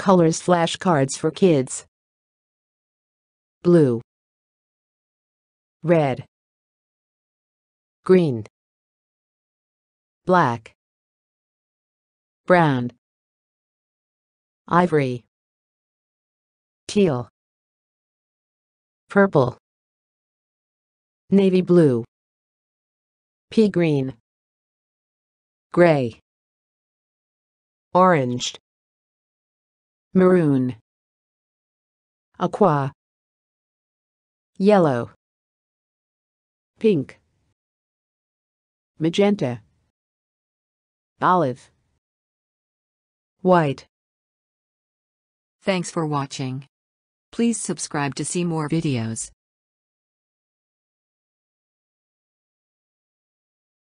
Colors flashcards for kids. Blue. Red. Green. Black. Brown. Ivory. Teal. Purple. Navy blue. Pea green. Gray. Orange maroon aqua yellow pink magenta olive white thanks for watching please subscribe to see more videos